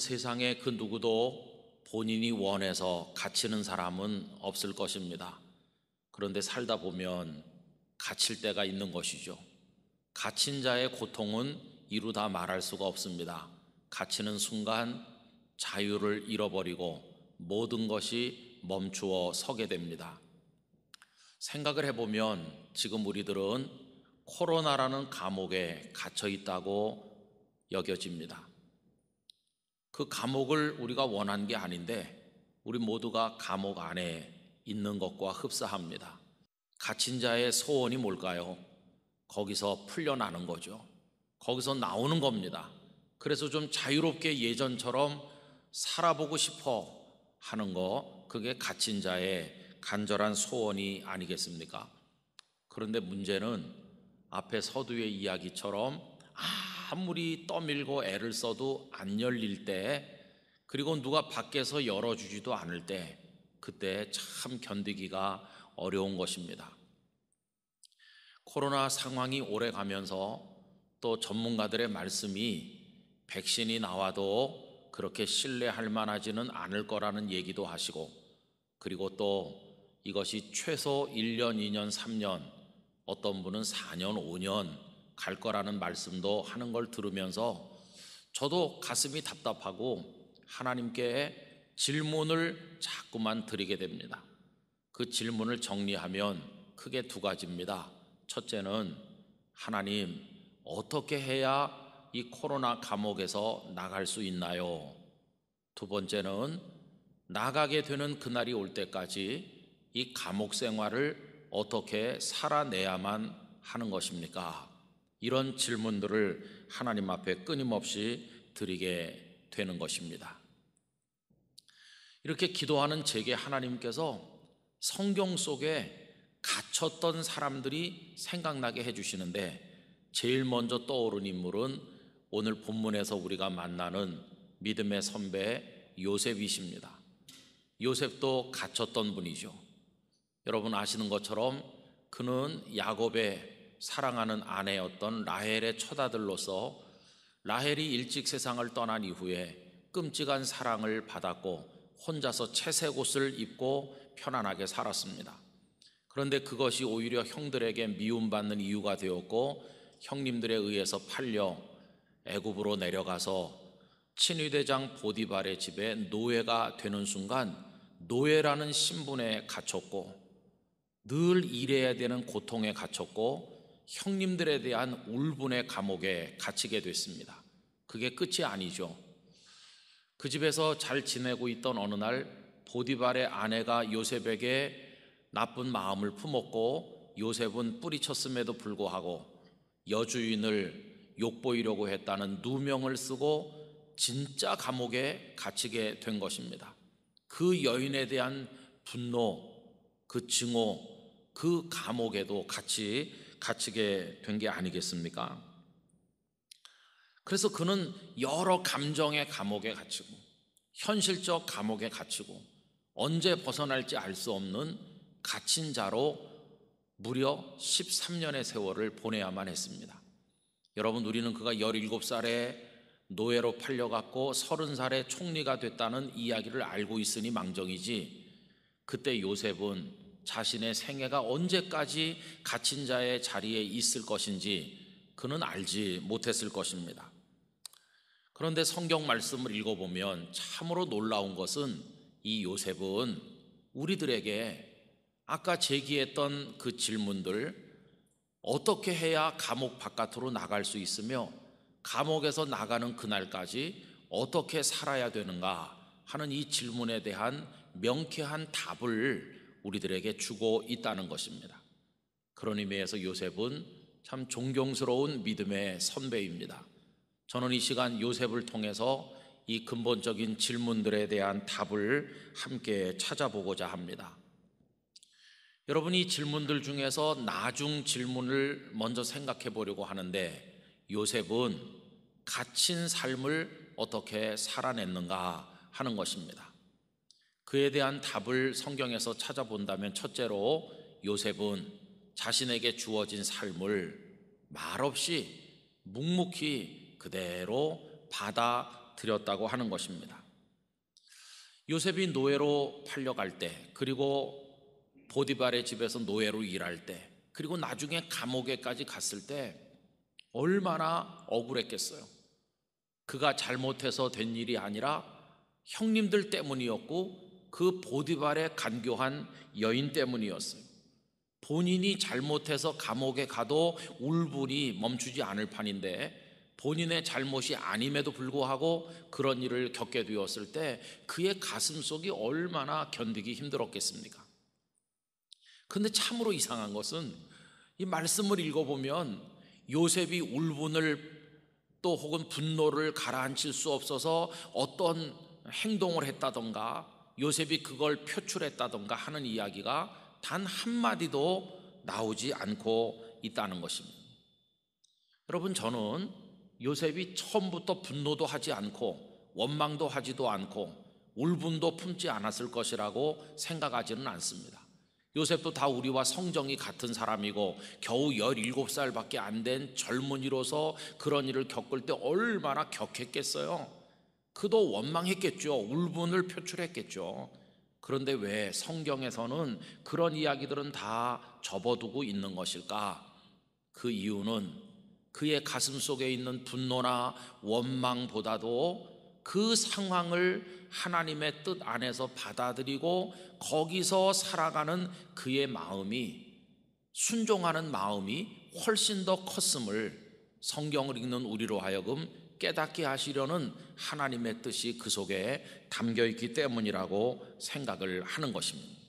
세상에 그 누구도 본인이 원해서 갇히는 사람은 없을 것입니다. 그런데 살다 보면 갇힐 때가 있는 것이죠. 갇힌 자의 고통은 이루 다 말할 수가 없습니다. 갇히는 순간 자유를 잃어버리고 모든 것이 멈추어 서게 됩니다. 생각을 해보면 지금 우리들은 코로나라는 감옥에 갇혀 있다고 여겨집니다. 그 감옥을 우리가 원한 게 아닌데 우리 모두가 감옥 안에 있는 것과 흡사합니다. 갇힌 자의 소원이 뭘까요? 거기서 풀려나는 거죠. 거기서 나오는 겁니다. 그래서 좀 자유롭게 예전처럼 살아보고 싶어 하는 거, 그게 갇힌 자의 간절한 소원이 아니겠습니까? 그런데 문제는 앞에 서두의 이야기처럼 아무리 떠밀고 애를 써도 안 열릴 때 그리고 누가 밖에서 열어주지도 않을 때 그때 참 견디기가 어려운 것입니다. 코로나 상황이 오래 가면서 또 전문가들의 말씀이 백신이 나와도 그렇게 신뢰할 만하지는 않을 거라는 얘기도 하시고 그리고 또 이것이 최소 1년, 2년, 3년 어떤 분은 4년, 5년 갈 거라는 말씀도 하는 걸 들으면서 저도 가슴이 답답하고 하나님께 질문을 자꾸만 드리게 됩니다. 그 질문을 정리하면 크게 두 가지입니다. 첫째는 하나님, 어떻게 해야 이 코로나 감옥에서 나갈 수 있나요? 두 번째는 나가게 되는 그날이 올 때까지 이 감옥 생활을 어떻게 살아내야만 하는 것입니까? 이런 질문들을 하나님 앞에 끊임없이 드리게 되는 것입니다. 이렇게 기도하는 제게 하나님께서 성경 속에 갇혔던 사람들이 생각나게 해주시는데 제일 먼저 떠오른 인물은 오늘 본문에서 우리가 만나는 믿음의 선배 요셉이십니다. 요셉도 갇혔던 분이죠. 여러분 아시는 것처럼 그는 야곱의 사랑하는 아내였던 라헬의 처다들로서 라헬이 일찍 세상을 떠난 이후에 끔찍한 사랑을 받았고 혼자서 채색 옷을 입고 편안하게 살았습니다. 그런데 그것이 오히려 형들에게 미움받는 이유가 되었고 형님들에 의해서 팔려 애굽으로 내려가서 친위대장 보디발의 집에 노예가 되는 순간 노예라는 신분에 갇혔고 늘 일해야 되는 고통에 갇혔고 형님들에 대한 울분의 감옥에 갇히게 됐습니다. 그게 끝이 아니죠. 그 집에서 잘 지내고 있던 어느 날 보디발의 아내가 요셉에게 나쁜 마음을 품었고 요셉은 뿌리쳤음에도 불구하고 여주인을 욕보이려고 했다는 누명을 쓰고 진짜 감옥에 갇히게 된 것입니다. 그 여인에 대한 분노, 그 증오, 그 감옥에도 같이 갇히게 된 게 아니겠습니까? 그래서 그는 여러 감정의 감옥에 갇히고 현실적 감옥에 갇히고 언제 벗어날지 알 수 없는 갇힌 자로 무려 13년의 세월을 보내야만 했습니다. 여러분 우리는 그가 17살에 노예로 팔려갔고 30살에 총리가 됐다는 이야기를 알고 있으니 망정이지 그때 요셉은 자신의 생애가 언제까지 갇힌 자의 자리에 있을 것인지 그는 알지 못했을 것입니다. 그런데 성경 말씀을 읽어보면 참으로 놀라운 것은 이 요셉은 우리들에게 아까 제기했던 그 질문들 어떻게 해야 감옥 바깥으로 나갈 수 있으며 감옥에서 나가는 그날까지 어떻게 살아야 되는가 하는 이 질문에 대한 명쾌한 답을 우리들에게 주고 있다는 것입니다. 그런 의미에서 요셉은 참 존경스러운 믿음의 선배입니다. 저는 이 시간 요셉을 통해서 이 근본적인 질문들에 대한 답을 함께 찾아보고자 합니다. 여러분이 질문들 중에서 나중 질문을 먼저 생각해 보려고 하는데 요셉은 갇힌 삶을 어떻게 살아냈는가 하는 것입니다. 그에 대한 답을 성경에서 찾아본다면 첫째로 요셉은 자신에게 주어진 삶을 말없이 묵묵히 그대로 받아들였다고 하는 것입니다. 요셉이 노예로 팔려갈 때, 그리고 보디발의 집에서 노예로 일할 때, 그리고 나중에 감옥에까지 갔을 때 얼마나 억울했겠어요. 그가 잘못해서 된 일이 아니라 형님들 때문이었고 그 보디발의 간교한 여인 때문이었어요. 본인이 잘못해서 감옥에 가도 울분이 멈추지 않을 판인데 본인의 잘못이 아님에도 불구하고 그런 일을 겪게 되었을 때 그의 가슴 속이 얼마나 견디기 힘들었겠습니까? 근데 참으로 이상한 것은 이 말씀을 읽어보면 요셉이 울분을 또 혹은 분노를 가라앉힐 수 없어서 어떤 행동을 했다던가 요셉이 그걸 표출했다던가 하는 이야기가 단 한마디도 나오지 않고 있다는 것입니다. 여러분, 저는 요셉이 처음부터 분노도 하지 않고 원망도 하지도 않고 울분도 품지 않았을 것이라고 생각하지는 않습니다. 요셉도 다 우리와 성정이 같은 사람이고 겨우 17살밖에 안 된 젊은이로서 그런 일을 겪을 때 얼마나 격했겠어요. 그도 원망했겠죠. 울분을 표출했겠죠. 그런데 왜 성경에서는 그런 이야기들은 다 접어두고 있는 것일까? 그 이유는 그의 가슴 속에 있는 분노나 원망보다도 그 상황을 하나님의 뜻 안에서 받아들이고 거기서 살아가는 그의 마음이 순종하는 마음이 훨씬 더 컸음을 성경을 읽는 우리로 하여금 깨닫게 하시려는 하나님의 뜻이 그 속에 담겨 있기 때문이라고 생각을 하는 것입니다.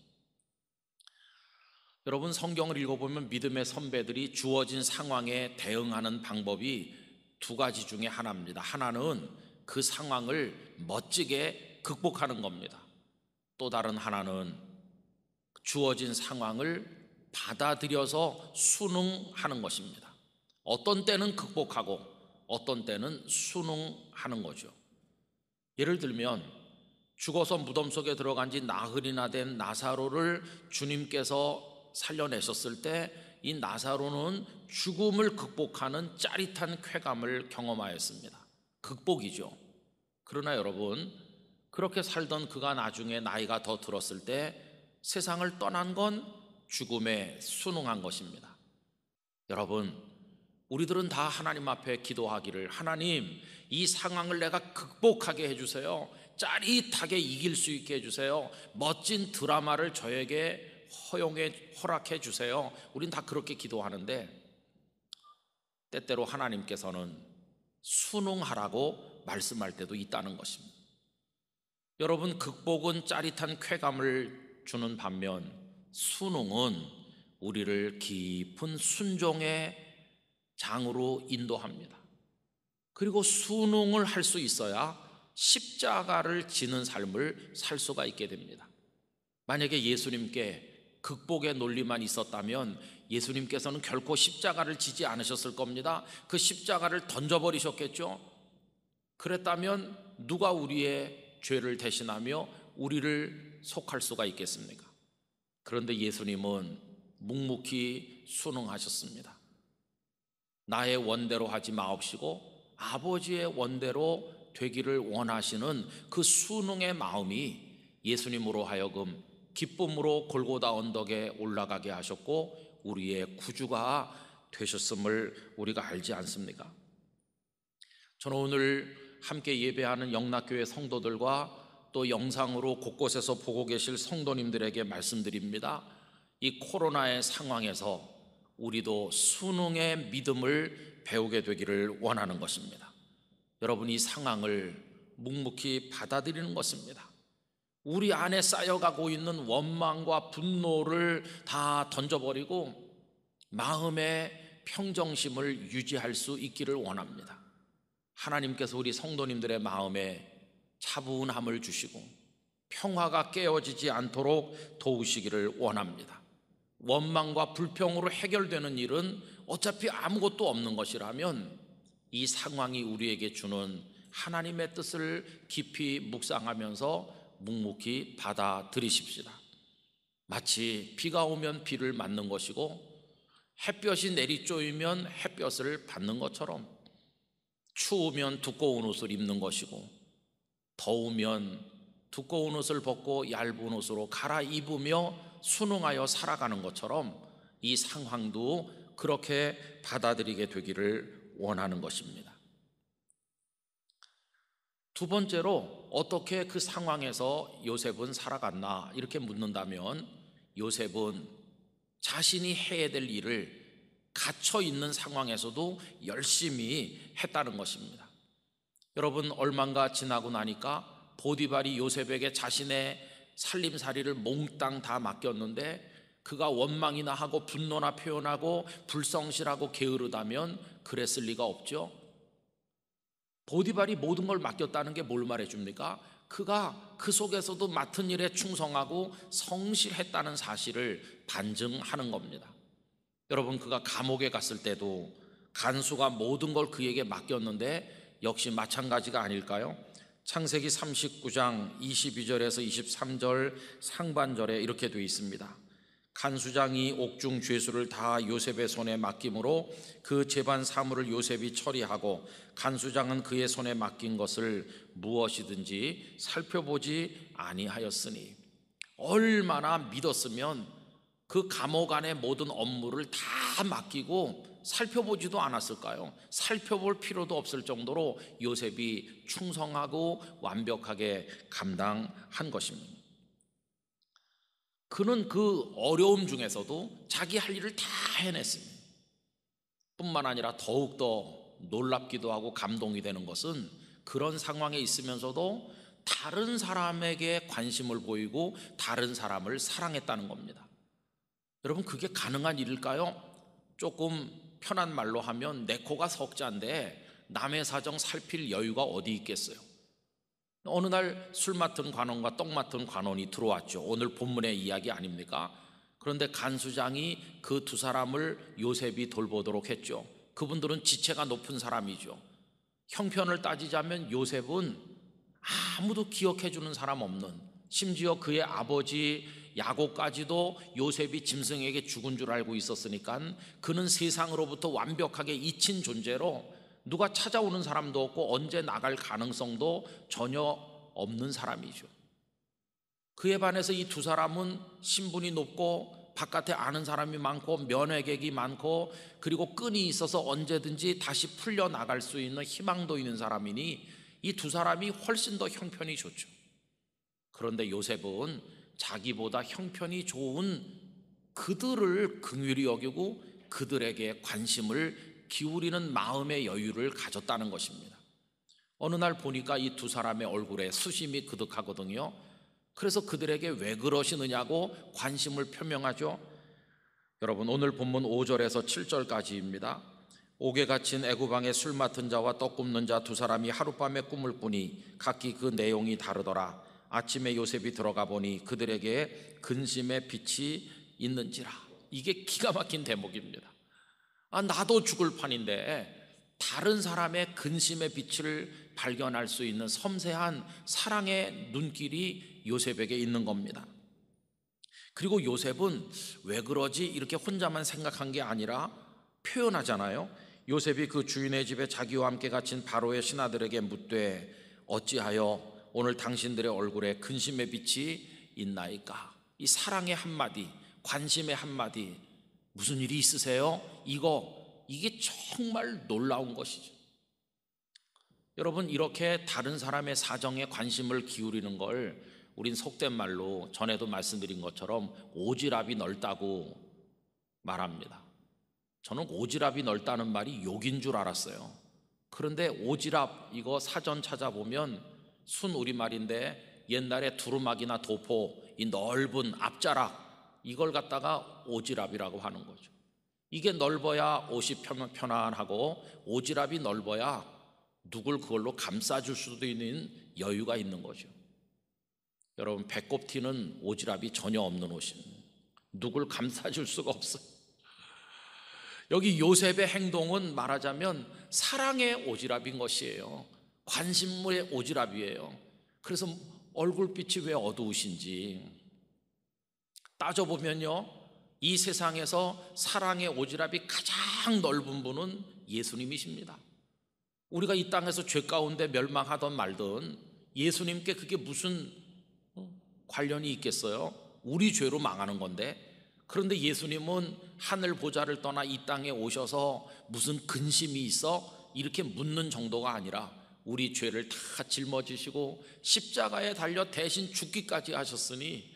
여러분 성경을 읽어보면 믿음의 선배들이 주어진 상황에 대응하는 방법이 두 가지 중에 하나입니다. 하나는 그 상황을 멋지게 극복하는 겁니다. 또 다른 하나는 주어진 상황을 받아들여서 순응하는 것입니다. 어떤 때는 극복하고 어떤 때는 순응하는 거죠. 예를 들면 죽어서 무덤 속에 들어간 지 나흘이나 된 나사로를 주님께서 살려내셨을 때 이 나사로는 죽음을 극복하는 짜릿한 쾌감을 경험하였습니다. 극복이죠. 그러나 여러분, 그렇게 살던 그가 나중에 나이가 더 들었을 때 세상을 떠난 건 죽음에 순응한 것입니다. 여러분, 우리들은 다 하나님 앞에 기도하기를 하나님 이 상황을 내가 극복하게 해주세요. 짜릿하게 이길 수 있게 해주세요. 멋진 드라마를 저에게 허용해 허락해 주세요. 우린 다 그렇게 기도하는데 때때로 하나님께서는 순응하라고 말씀할 때도 있다는 것입니다. 여러분 극복은 짜릿한 쾌감을 주는 반면 순응은 우리를 깊은 순종의 장으로 인도합니다. 그리고 순응을 할 수 있어야 십자가를 지는 삶을 살 수가 있게 됩니다. 만약에 예수님께 극복의 논리만 있었다면 예수님께서는 결코 십자가를 지지 않으셨을 겁니다. 그 십자가를 던져버리셨겠죠? 그랬다면 누가 우리의 죄를 대신하며 우리를 속할 수가 있겠습니까? 그런데 예수님은 묵묵히 순응하셨습니다. 나의 원대로 하지 마옵시고 아버지의 원대로 되기를 원하시는 그 순응의 마음이 예수님으로 하여금 기쁨으로 골고다 언덕에 올라가게 하셨고 우리의 구주가 되셨음을 우리가 알지 않습니까? 저는 오늘 함께 예배하는 영락교회 성도들과 또 영상으로 곳곳에서 보고 계실 성도님들에게 말씀드립니다. 이 코로나의 상황에서 우리도 순응의 믿음을 배우게 되기를 원하는 것입니다. 여러분 이 상황을 묵묵히 받아들이는 것입니다. 우리 안에 쌓여가고 있는 원망과 분노를 다 던져버리고 마음의 평정심을 유지할 수 있기를 원합니다. 하나님께서 우리 성도님들의 마음에 차분함을 주시고 평화가 깨어지지 않도록 도우시기를 원합니다. 원망과 불평으로 해결되는 일은 어차피 아무것도 없는 것이라면 이 상황이 우리에게 주는 하나님의 뜻을 깊이 묵상하면서 묵묵히 받아들이십시다. 마치 비가 오면 비를 맞는 것이고 햇볕이 내리쬐이면 햇볕을 받는 것처럼 추우면 두꺼운 옷을 입는 것이고 더우면 두꺼운 옷을 벗고 얇은 옷으로 갈아입으며 순응하여 살아가는 것처럼 이 상황도 그렇게 받아들이게 되기를 원하는 것입니다. 두 번째로 어떻게 그 상황에서 요셉은 살아갔나 이렇게 묻는다면 요셉은 자신이 해야 될 일을 갇혀 있는 상황에서도 열심히 했다는 것입니다. 여러분 얼만가 지나고 나니까 보디발이 요셉에게 자신의 살림살이를 몽땅 다 맡겼는데 그가 원망이나 하고 분노나 표현하고 불성실하고 게으르다면 그랬을 리가 없죠. 보디발이 모든 걸 맡겼다는 게 뭘 말해 줍니까? 그가 그 속에서도 맡은 일에 충성하고 성실했다는 사실을 반증하는 겁니다. 여러분 그가 감옥에 갔을 때도 간수가 모든 걸 그에게 맡겼는데 역시 마찬가지가 아닐까요? 창세기 39장 22절에서 23절 상반절에 이렇게 되어 있습니다. 간수장이 옥중 죄수를 다 요셉의 손에 맡김으로 그 재반 사물을 요셉이 처리하고 간수장은 그의 손에 맡긴 것을 무엇이든지 살펴보지 아니하였으니 얼마나 믿었으면 그 감옥 안의 모든 업무를 다 맡기고 살펴보지도 않았을까요? 살펴볼 필요도 없을 정도로 요셉이 충성하고 완벽하게 감당한 것입니다. 그는 그 어려움 중에서도 자기 할 일을 다 해냈습니다. 뿐만 아니라 더욱더 놀랍기도 하고 감동이 되는 것은 그런 상황에 있으면서도 다른 사람에게 관심을 보이고 다른 사람을 사랑했다는 겁니다. 여러분, 그게 가능한 일일까요? 조금 편한 말로 하면 내 코가 석자인데 남의 사정 살필 여유가 어디 있겠어요. 어느 날 술 맡은 관원과 떡 맡은 관원이 들어왔죠. 오늘 본문의 이야기 아닙니까? 그런데 간수장이 그 두 사람을 요셉이 돌보도록 했죠. 그분들은 지체가 높은 사람이죠. 형편을 따지자면 요셉은 아무도 기억해 주는 사람 없는 심지어 그의 아버지 야곱까지도 요셉이 짐승에게 죽은 줄 알고 있었으니까 그는 세상으로부터 완벽하게 잊힌 존재로 누가 찾아오는 사람도 없고 언제 나갈 가능성도 전혀 없는 사람이죠. 그에 반해서 이 두 사람은 신분이 높고 바깥에 아는 사람이 많고 면회객이 많고 그리고 끈이 있어서 언제든지 다시 풀려 나갈 수 있는 희망도 있는 사람이니 이 두 사람이 훨씬 더 형편이 좋죠. 그런데 요셉은 자기보다 형편이 좋은 그들을 긍휼히 여기고 그들에게 관심을 기울이는 마음의 여유를 가졌다는 것입니다. 어느 날 보니까 이 두 사람의 얼굴에 수심이 그득하거든요. 그래서 그들에게 왜 그러시느냐고 관심을 표명하죠. 여러분 오늘 본문 5절에서 7절까지입니다. 옥에 갇힌 애구방에 술 맡은 자와 떡 굽는 자 두 사람이 하룻밤에 꿈을 꾸니 각기 그 내용이 다르더라. 아침에 요셉이 들어가 보니 그들에게 근심의 빛이 있는지라. 이게 기가 막힌 대목입니다. 아, 나도 죽을 판인데 다른 사람의 근심의 빛을 발견할 수 있는 섬세한 사랑의 눈길이 요셉에게 있는 겁니다. 그리고 요셉은 왜 그러지 이렇게 혼자만 생각한 게 아니라 표현하잖아요. 요셉이 그 주인의 집에 자기와 함께 갇힌 바로의 신하들에게 묻되 어찌하여 오늘 당신들의 얼굴에 근심의 빛이 있나이까? 이 사랑의 한마디, 관심의 한마디, 무슨 일이 있으세요? 이거, 이게 정말 놀라운 것이죠. 여러분, 이렇게 다른 사람의 사정에 관심을 기울이는 걸 우린 속된 말로 전에도 말씀드린 것처럼 오지랖이 넓다고 말합니다. 저는 오지랖이 넓다는 말이 욕인 줄 알았어요. 그런데 오지랖 이거 사전 찾아보면 순 우리말인데 옛날에 두루막이나 도포, 이 넓은 앞자락, 이걸 갖다가 오지랖이라고 하는 거죠. 이게 넓어야 옷이 편안하고 오지랖이 넓어야 누굴 그걸로 감싸줄 수도 있는 여유가 있는 거죠. 여러분, 배꼽 튀는 오지랖이 전혀 없는 옷입니다. 누굴 감싸줄 수가 없어요. 여기 요셉의 행동은 말하자면 사랑의 오지랖인 것이에요. 관심물의 오지랖이에요. 그래서 얼굴빛이 왜 어두우신지 따져보면요. 이 세상에서 사랑의 오지랖이 가장 넓은 분은 예수님이십니다. 우리가 이 땅에서 죄 가운데 멸망하던 말든 예수님께 그게 무슨 어, 관련이 있겠어요? 우리 죄로 망하는 건데. 그런데 예수님은 하늘 보좌를 떠나 이 땅에 오셔서 무슨 근심이 있어? 이렇게 묻는 정도가 아니라 우리 죄를 다 짊어지시고 십자가에 달려 대신 죽기까지 하셨으니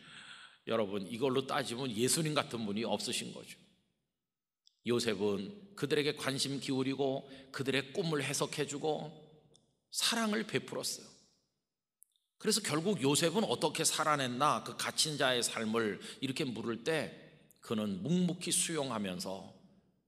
여러분 이걸로 따지면 예수님 같은 분이 없으신 거죠. 요셉은 그들에게 관심 기울이고 그들의 꿈을 해석해주고 사랑을 베풀었어요. 그래서 결국 요셉은 어떻게 살아냈나 그 갇힌 자의 삶을 이렇게 물을 때 그는 묵묵히 수용하면서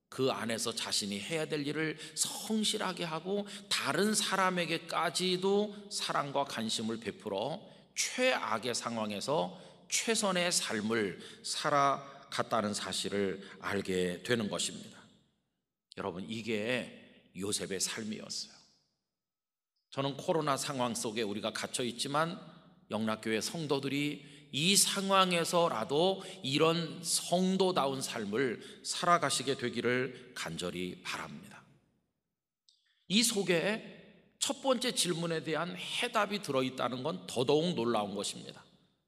그 안에서 자신이 해야 될 일을 성실하게 하고 다른 사람에게까지도 사랑과 관심을 베풀어 최악의 상황에서 최선의 삶을 살아갔다는 사실을 알게 되는 것입니다. 여러분, 이게 요셉의 삶이었어요. 저는 코로나 상황 속에 우리가 갇혀 있지만 영락교회 성도들이 이 상황에서라도 이런 성도다운 삶을 살아가시게 되기를 간절히 바랍니다. 이 속에 첫 번째 질문에 대한 해답이 들어있다는 건 더더욱 놀라운 것입니다.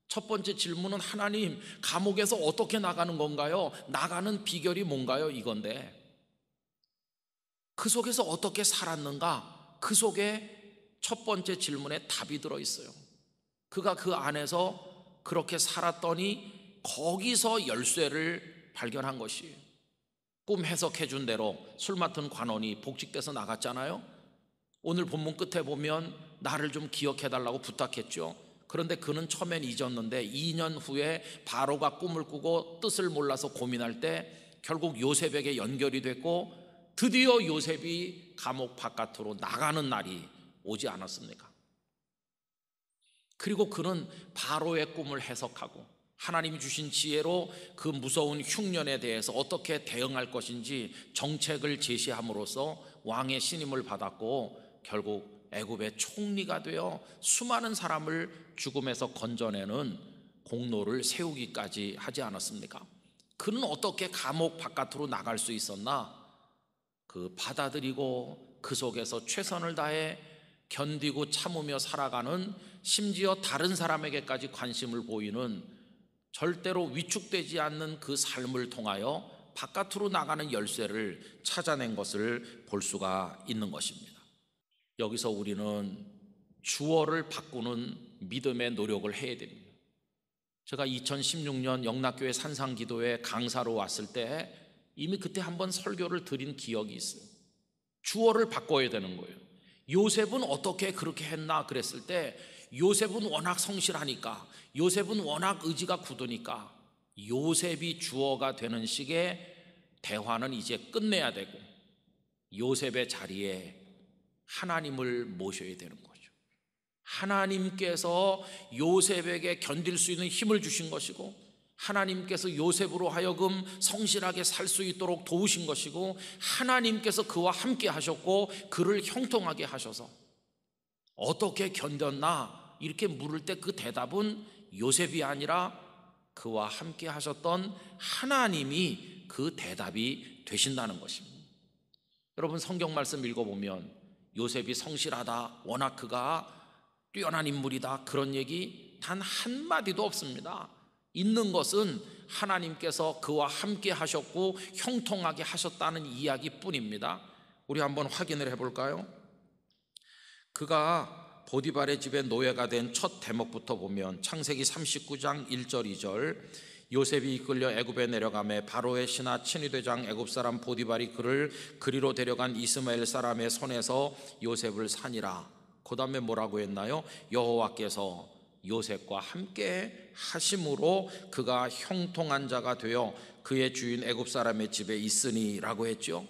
첫 번째 질문은 하나님, 감옥에서 어떻게 나가는 건가요? 나가는 비결이 뭔가요? 이건데. 그 속에서 어떻게 살았는가? 그 속에 첫 번째 질문에 답이 들어있어요. 그가 그 안에서 그렇게 살았더니 거기서 열쇠를 발견한 것이에요. 꿈 해석해 준 대로 술 맡은 관원이 복직돼서 나갔잖아요. 오늘 본문 끝에 보면 나를 좀 기억해 달라고 부탁했죠. 그런데 그는 처음엔 잊었는데 2년 후에 바로가 꿈을 꾸고 뜻을 몰라서 고민할 때 결국 요셉에게 연결이 됐고 드디어 요셉이 감옥 바깥으로 나가는 날이 오지 않았습니까? 그리고 그는 바로의 꿈을 해석하고 하나님이 주신 지혜로 그 무서운 흉년에 대해서 어떻게 대응할 것인지 정책을 제시함으로써 왕의 신임을 받았고 결국 애굽의 총리가 되어 수많은 사람을 죽음에서 건져내는 공로를 세우기까지 하지 않았습니까? 그는 어떻게 감옥 바깥으로 나갈 수 있었나? 그 받아들이고 그 속에서 최선을 다해 견디고 참으며 살아가는 심지어 다른 사람에게까지 관심을 보이는 절대로 위축되지 않는 그 삶을 통하여 바깥으로 나가는 열쇠를 찾아낸 것을 볼 수가 있는 것입니다. 여기서 우리는 주어를 바꾸는 믿음의 노력을 해야 됩니다. 제가 2016년 영락교회 산상기도에 강사로 왔을 때 이미 그때 한번 설교를 드린 기억이 있어요. 주어를 바꿔야 되는 거예요. 요셉은 어떻게 그렇게 했나 그랬을 때 요셉은 워낙 성실하니까 요셉은 워낙 의지가 굳으니까 요셉이 주어가 되는 식의 대화는 이제 끝내야 되고 요셉의 자리에 하나님을 모셔야 되는 거죠. 하나님께서 요셉에게 견딜 수 있는 힘을 주신 것이고 하나님께서 요셉으로 하여금 성실하게 살 수 있도록 도우신 것이고 하나님께서 그와 함께 하셨고 그를 형통하게 하셔서 어떻게 견뎠나 이렇게 물을 때 그 대답은 요셉이 아니라 그와 함께 하셨던 하나님이 그 대답이 되신다는 것입니다. 여러분 성경 말씀 읽어보면 요셉이 성실하다, 워낙 그가 뛰어난 인물이다 그런 얘기 단 한마디도 없습니다. 있는 것은 하나님께서 그와 함께 하셨고 형통하게 하셨다는 이야기뿐입니다. 우리 한번 확인을 해볼까요? 그가 보디발의 집에 노예가 된 첫 대목부터 보면 창세기 39장 1절 2절 요셉이 이끌려 애굽에 내려가매 바로의 신하 친위대장 애굽 사람 보디발이 그를 그리로 데려간 이스마엘 사람의 손에서 요셉을 산이라. 그다음에 뭐라고 했나요? 여호와께서 요셉과 함께 하심으로 그가 형통한 자가 되어 그의 주인 애굽 사람의 집에 있으니라고 했죠.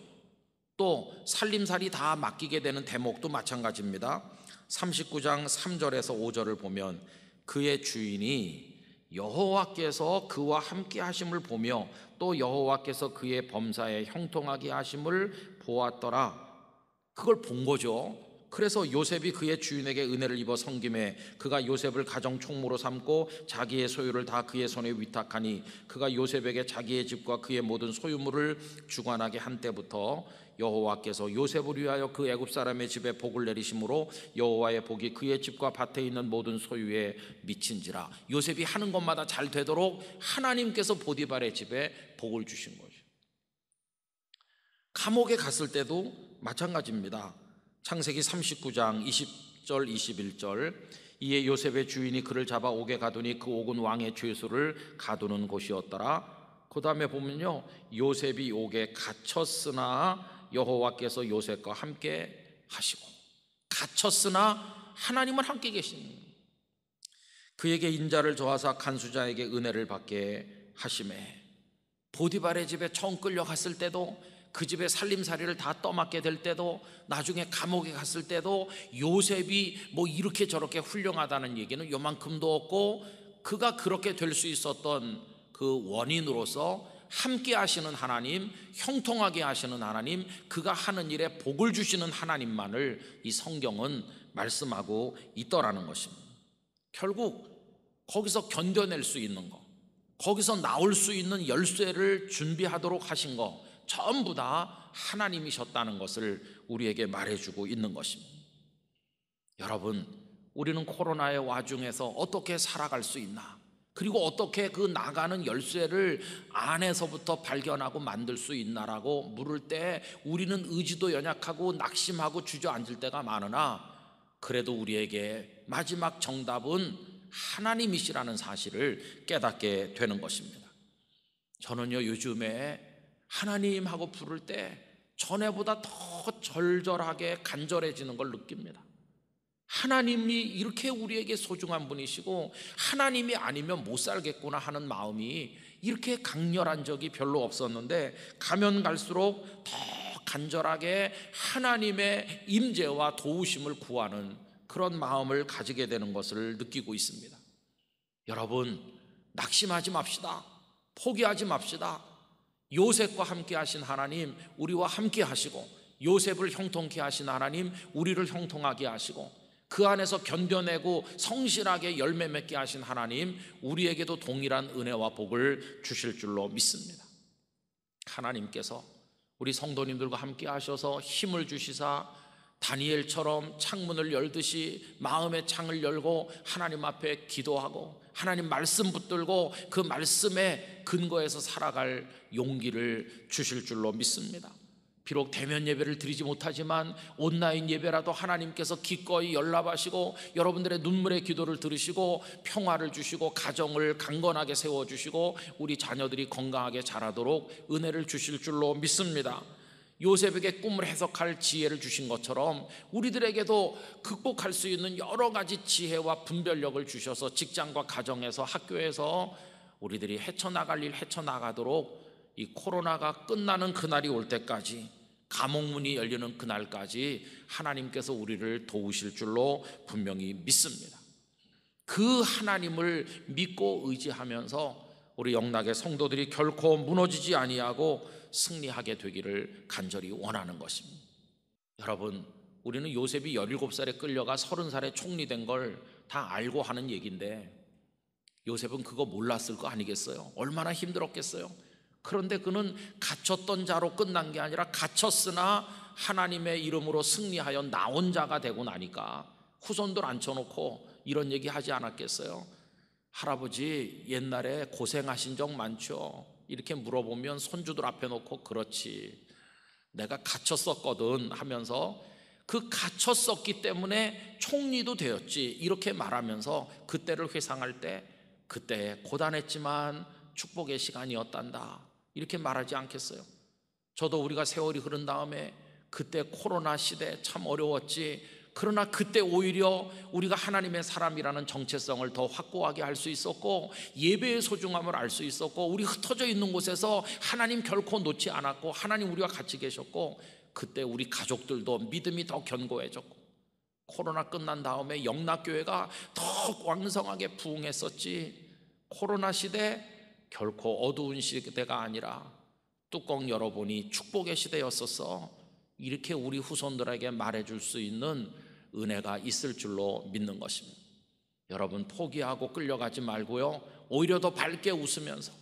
또 살림살이 다 맡기게 되는 대목도 마찬가지입니다. 39장 3절에서 5절을 보면 그의 주인이 여호와께서 그와 함께 하심을 보며 또 여호와께서 그의 범사에 형통하게 하심을 보았더라. 그걸 본 거죠. 그래서 요셉이 그의 주인에게 은혜를 입어 섬김에 그가 요셉을 가정 총무로 삼고 자기의 소유를 다 그의 손에 위탁하니 그가 요셉에게 자기의 집과 그의 모든 소유물을 주관하게 한 때부터 여호와께서 요셉을 위하여 그 애굽 사람의 집에 복을 내리심으로 여호와의 복이 그의 집과 밭에 있는 모든 소유에 미친지라 요셉이 하는 것마다 잘 되도록 하나님께서 보디발의 집에 복을 주신 거죠. 감옥에 갔을 때도 마찬가지입니다. 창세기 39장 20절 21절 이에 요셉의 주인이 그를 잡아 옥에 가두니 그 옥은 왕의 죄수를 가두는 곳이었더라. 그 다음에 보면요 요셉이 옥에 갇혔으나 여호와께서 요셉과 함께 하시고 갇혔으나 하나님은 함께 계신 그에게 인자를 저하사 간수자에게 은혜를 받게 하심에 보디발의 집에 처음 끌려갔을 때도 그 집의 살림살이를 다 떠맡게 될 때도 나중에 감옥에 갔을 때도 요셉이 뭐 이렇게 저렇게 훌륭하다는 얘기는 요만큼도 없고 그가 그렇게 될 수 있었던 그 원인으로서 함께 하시는 하나님, 형통하게 하시는 하나님, 그가 하는 일에 복을 주시는 하나님만을 이 성경은 말씀하고 있더라는 것입니다. 결국 거기서 견뎌낼 수 있는 거, 거기서 나올 수 있는 열쇠를 준비하도록 하신 거, 전부 다 하나님이셨다는 것을 우리에게 말해주고 있는 것입니다. 여러분, 우리는 코로나의 와중에서 어떻게 살아갈 수 있나? 그리고 어떻게 그 나가는 열쇠를 안에서부터 발견하고 만들 수 있나라고 물을 때 우리는 의지도 연약하고 낙심하고 주저앉을 때가 많으나 그래도 우리에게 마지막 정답은 하나님이시라는 사실을 깨닫게 되는 것입니다. 저는요, 요즘에 하나님하고 부를 때 전에보다 더 절절하게 간절해지는 걸 느낍니다. 하나님이 이렇게 우리에게 소중한 분이시고 하나님이 아니면 못 살겠구나 하는 마음이 이렇게 강렬한 적이 별로 없었는데 가면 갈수록 더 간절하게 하나님의 임재와 도우심을 구하는 그런 마음을 가지게 되는 것을 느끼고 있습니다. 여러분 낙심하지 맙시다. 포기하지 맙시다. 요셉과 함께 하신 하나님 우리와 함께 하시고 요셉을 형통케 하신 하나님 우리를 형통하게 하시고 그 안에서 견뎌내고 성실하게 열매 맺게 하신 하나님 우리에게도 동일한 은혜와 복을 주실 줄로 믿습니다. 하나님께서 우리 성도님들과 함께 하셔서 힘을 주시사 다니엘처럼 창문을 열듯이 마음의 창을 열고 하나님 앞에 기도하고 하나님 말씀 붙들고 그 말씀에 근거해서 살아갈 용기를 주실 줄로 믿습니다. 비록 대면 예배를 드리지 못하지만 온라인 예배라도 하나님께서 기꺼이 연락하시고 여러분들의 눈물의 기도를 들으시고 평화를 주시고 가정을 강건하게 세워주시고 우리 자녀들이 건강하게 자라도록 은혜를 주실 줄로 믿습니다. 요셉에게 꿈을 해석할 지혜를 주신 것처럼 우리들에게도 극복할 수 있는 여러 가지 지혜와 분별력을 주셔서 직장과 가정에서 학교에서 우리들이 헤쳐나갈 일 헤쳐나가도록 이 코로나가 끝나는 그날이 올 때까지 감옥문이 열리는 그날까지 하나님께서 우리를 도우실 줄로 분명히 믿습니다. 그 하나님을 믿고 의지하면서 우리 영락의 성도들이 결코 무너지지 아니하고 승리하게 되기를 간절히 원하는 것입니다. 여러분, 우리는 요셉이 17살에 끌려가 30살에 총리된 걸 다 알고 하는 얘기데 요셉은 그거 몰랐을 거 아니겠어요? 얼마나 힘들었겠어요? 그런데 그는 갇혔던 자로 끝난 게 아니라 갇혔으나 하나님의 이름으로 승리하여 나온 자가 되고 나니까 후손들 앉혀놓고 이런 얘기 하지 않았겠어요? 할아버지 옛날에 고생하신 적 많죠? 이렇게 물어보면 손주들 앞에 놓고 그렇지. 내가 갇혔었거든 하면서 그 갇혔었기 때문에 총리도 되었지. 이렇게 말하면서 그때를 회상할 때 그때 고단했지만 축복의 시간이었단다. 이렇게 말하지 않겠어요? 저도 우리가 세월이 흐른 다음에 그때 코로나 시대 참 어려웠지. 그러나 그때 오히려 우리가 하나님의 사람이라는 정체성을 더 확고하게 할 수 있었고 예배의 소중함을 알 수 있었고 우리 흩어져 있는 곳에서 하나님 결코 놓지 않았고 하나님 우리와 같이 계셨고 그때 우리 가족들도 믿음이 더 견고해졌고 코로나 끝난 다음에 영락교회가 더 왕성하게 부흥했었지 코로나 시대 결코 어두운 시대가 아니라 뚜껑 열어보니 축복의 시대였었어 이렇게 우리 후손들에게 말해줄 수 있는 은혜가 있을 줄로 믿는 것입니다. 여러분 포기하고 끌려가지 말고요. 오히려 더 밝게 웃으면서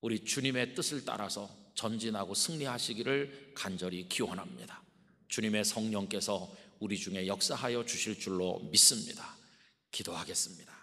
우리 주님의 뜻을 따라서 전진하고 승리하시기를 간절히 기원합니다. 주님의 성령께서 우리 중에 역사하여 주실 줄로 믿습니다. 기도하겠습니다.